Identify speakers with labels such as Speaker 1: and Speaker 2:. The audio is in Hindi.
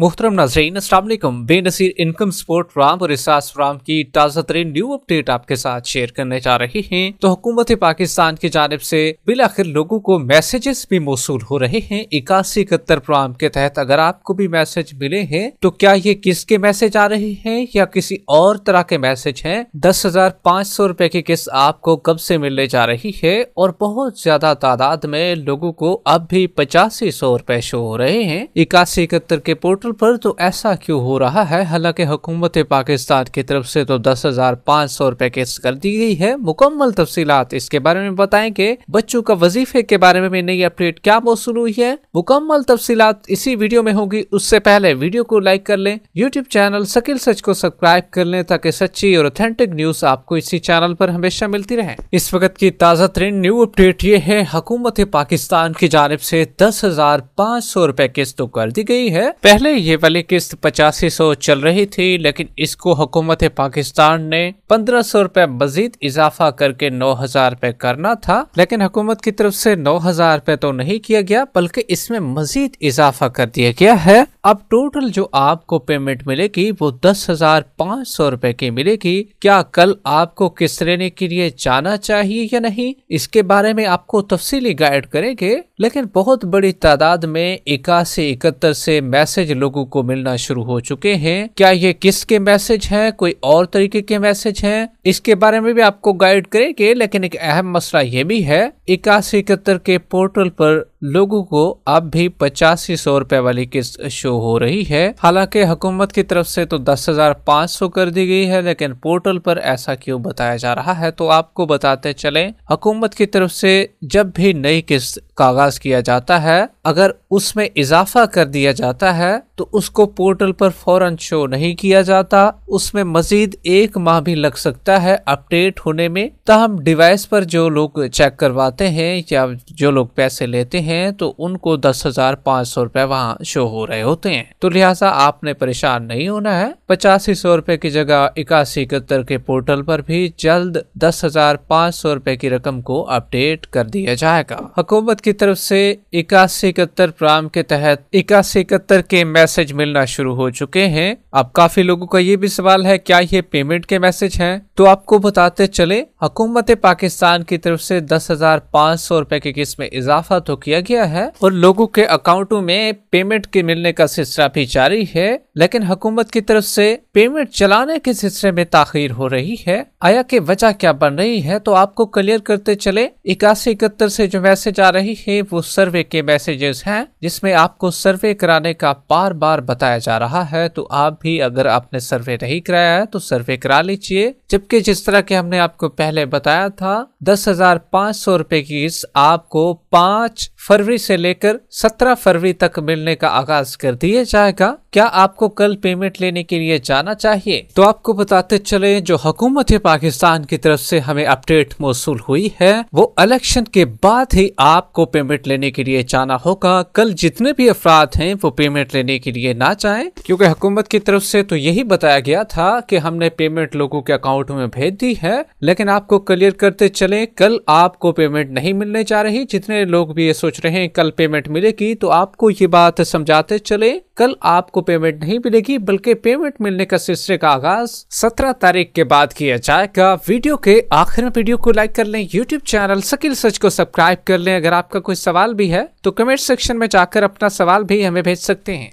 Speaker 1: मोहतरम नाजरीन असलम बेनसीर इनकम सपोर्ट फ्राम और इसास फ्राम की ताज़ा तरीन न्यू अपडेट आपके साथ शेयर करने जा रहे हैं तो हुकूमत पाकिस्तान की जानब से आखिर लोगों को मैसेजेस भी मौसू हो रहे हैं इक्यासी इकहत्तर फ्राम के तहत अगर आपको भी मैसेज मिले हैं तो क्या ये किसके मैसेज आ रहे हैं या किसी और तरह के मैसेज है दस हजार पाँच सौ रूपए की किस्त आपको कब से मिलने जा रही है और बहुत ज्यादा तादाद में लोगों को अब भी पचासी सौ रूपए शो हो रहे हैं इक्यासी इकहत्तर के पोर्टल पेट्रोल पर तो ऐसा क्यों हो रहा है हालांकि हुकूमत पाकिस्तान की तरफ से तो दस हज़ार पाँच सौ रुपए किस्त कर दी गई है मुकम्मल तफसी इसके बारे में बताएंगे बच्चों का वजीफे के बारे में नई अपडेट क्या मौसू हुई है मुकम्मल तफसी इसी वीडियो में होगी उससे पहले वीडियो को लाइक कर लें यूट्यूब चैनल शकील सच को सब्सक्राइब कर लें ताकि सच्ची और ऑथेंटिक न्यूज आपको इसी चैनल पर हमेशा मिलती रहे इस वक्त की ताज़ा तरीन न्यू अपडेट ये है हुकूमत पाकिस्तान की जानब से दस हजार पाँच सौ रुपए किस्त तो कर दी गई है पहले ये वाली किस्त पचासी सौ चल रही थी लेकिन इसको हुकूमत पाकिस्तान ने पंद्रह सौ रुपए मजीद इजाफा करके नौ हजार रुपए करना था लेकिन हुकूमत की तरफ से नौ हजार रुपए तो नहीं किया गया बल्कि इसमें मजीद इजाफा कर दिया गया है अब टोटल जो आपको पेमेंट मिलेगी वो दस हजार पाँच सौ रुपए की मिलेगी क्या कल आपको किस्त लेने के लिए जाना चाहिए या नहीं इसके बारे में आपको तफसीली गाइड करेंगे लेकिन बहुत बड़ी तादाद में इक्यासी इकहत्तर से मैसेज लोगों को मिलना शुरू हो चुके हैं क्या ये किसके मैसेज हैं कोई और तरीके के मैसेज हैं इसके बारे में भी आपको गाइड करेंगे लेकिन एक अहम मसला ये भी है इक्यासी इकहत्तर के पोर्टल पर लोगों को अब भी पचासी सौ रुपए वाली किस्त शो हो रही है हालांकि हुकूमत की तरफ से तो दस हजार पाँच सौ कर दी गई है लेकिन पोर्टल पर ऐसा क्यों बताया जा रहा है तो आपको बताते चले हुकूमत की तरफ से जब भी नई किस्त कागज किया जाता है अगर उसमें इजाफा कर दिया जाता है तो उसको पोर्टल पर फौरन शो नहीं किया जाता उसमें मजीद एक माह भी लग सकता है अपडेट होने में तहम डिवाइस पर जो लोग चेक करवाते हैं या जो लोग पैसे लेते हैं तो उनको दस हजार पाँच सौ रुपए वहाँ शो हो रहे होते हैं तो लिहाजा आपने परेशान नहीं होना है पचासी सौ रुपए की जगह इक्यासी इकहत्तर के पोर्टल पर भी जल्द दस हजार पाँच सौ रुपए की रकम को अपडेट कर दिया जाएगा हुकूमत की तरफ से इक्यासी इकहत्तर प्रोग्राम के तहत इक्यासी इकहत्तर के मैसेज मिलना शुरू हो चुके हैं अब काफी लोगों का ये भी सवाल है क्या ये पेमेंट के मैसेज हैं तो आपको बताते चले हुकूमत पाकिस्तान की तरफ से दस हजार पाँच सौ रूपए की किस्त में इजाफा तो किया गया है और लोगों के अकाउंटों में पेमेंट के मिलने का सिलसिला भी जारी है लेकिन हुकूमत की तरफ से पेमेंट चलाने के सिलसिले में ताखिर हो रही है आया की वजह क्या बन रही है तो आपको क्लियर करते चले इक्यासी इकहत्तर से जो मैसेज आ रही है वो सर्वे के मैसेजेस हैं जिसमें आपको सर्वे कराने का बार बार बताया जा रहा है तो आप भी अगर आपने सर्वे नहीं कराया है तो सर्वे करा लीजिए जबकि जिस तरह के हमने आपको पहले बताया था दस हजार पाँच सौ रुपए की आपको पाँच फरवरी से लेकर सत्रह फरवरी तक मिलने का आगाज कर दिया जाएगा क्या आपको कल पेमेंट लेने के लिए जाना चाहिए तो आपको बताते चले जो हुकूमत पाकिस्तान की तरफ से हमें अपडेट मौसू हुई है वो इलेक्शन के बाद ही आपको पेमेंट लेने के लिए जाना होगा कल जितने भी अफराद हैं वो पेमेंट लेने के लिए ना चाहें क्योंकि हुकूमत की तरफ से तो यही बताया गया था कि हमने पेमेंट लोगों के अकाउंट में भेज दी है लेकिन आपको क्लियर करते चले कल आपको पेमेंट नहीं मिलने जा रही जितने लोग भी ये सोच रहे हैं कल पेमेंट मिलेगी तो आपको ये बात समझाते चले कल आपको पेमेंट नहीं मिलेगी बल्कि पेमेंट मिलने का सिलसिले का आगाज सत्रह तारीख के बाद किया जाएगा वीडियो के आखिर में वीडियो को लाइक कर लें यूट्यूब चैनल सकिल सच को सब्सक्राइब कर लें अगर आपका कोई सवाल भी है तो कमेंट सेक्शन में जाकर अपना सवाल भी हमें भेज सकते हैं